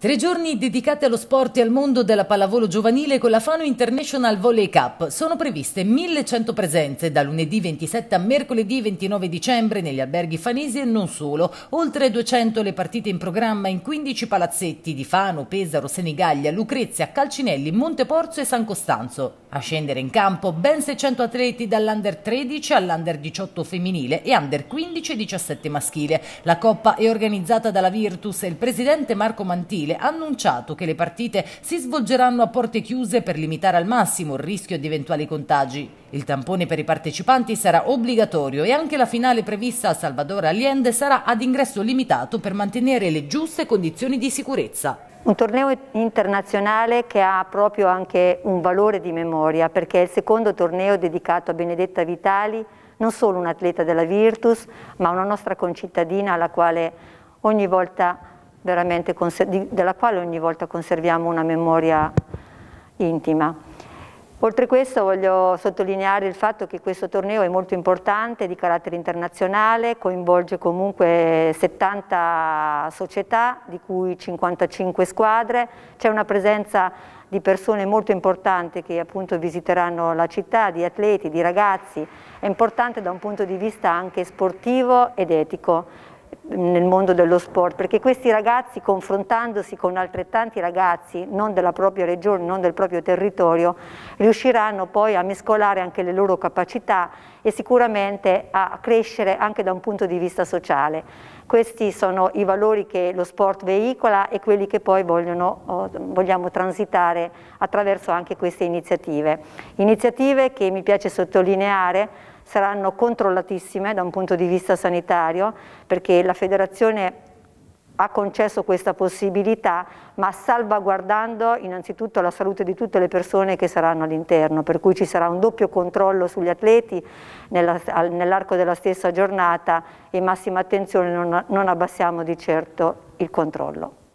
Tre giorni dedicati allo sport e al mondo della pallavolo giovanile con la Fano International Volley Cup. Sono previste 1100 presenze da lunedì 27 a mercoledì 29 dicembre negli alberghi fanesi e non solo. Oltre 200 le partite in programma in 15 palazzetti di Fano, Pesaro, Senigallia, Lucrezia, Calcinelli, Monteporzo e San Costanzo. A scendere in campo ben 600 atleti dall'Under 13 all'Under 18 femminile e Under 15 e 17 maschile. La Coppa è organizzata dalla Virtus e il presidente Marco Mantile ha annunciato che le partite si svolgeranno a porte chiuse per limitare al massimo il rischio di eventuali contagi. Il tampone per i partecipanti sarà obbligatorio e anche la finale prevista a Salvador Allende sarà ad ingresso limitato per mantenere le giuste condizioni di sicurezza. Un torneo internazionale che ha proprio anche un valore di memoria perché è il secondo torneo dedicato a Benedetta Vitali, non solo un atleta della Virtus, ma una nostra concittadina alla quale ogni volta veramente della quale ogni volta conserviamo una memoria intima. Oltre questo voglio sottolineare il fatto che questo torneo è molto importante, di carattere internazionale, coinvolge comunque 70 società, di cui 55 squadre, c'è una presenza di persone molto importanti che appunto visiteranno la città, di atleti, di ragazzi, è importante da un punto di vista anche sportivo ed etico nel mondo dello sport, perché questi ragazzi confrontandosi con altrettanti ragazzi, non della propria regione, non del proprio territorio, riusciranno poi a mescolare anche le loro capacità e sicuramente a crescere anche da un punto di vista sociale. Questi sono i valori che lo sport veicola e quelli che poi vogliono, oh, vogliamo transitare attraverso anche queste iniziative. Iniziative che mi piace sottolineare saranno controllatissime da un punto di vista sanitario perché la federazione ha concesso questa possibilità ma salvaguardando innanzitutto la salute di tutte le persone che saranno all'interno per cui ci sarà un doppio controllo sugli atleti nell'arco della stessa giornata e massima attenzione non, abbassiamo di certo il controllo.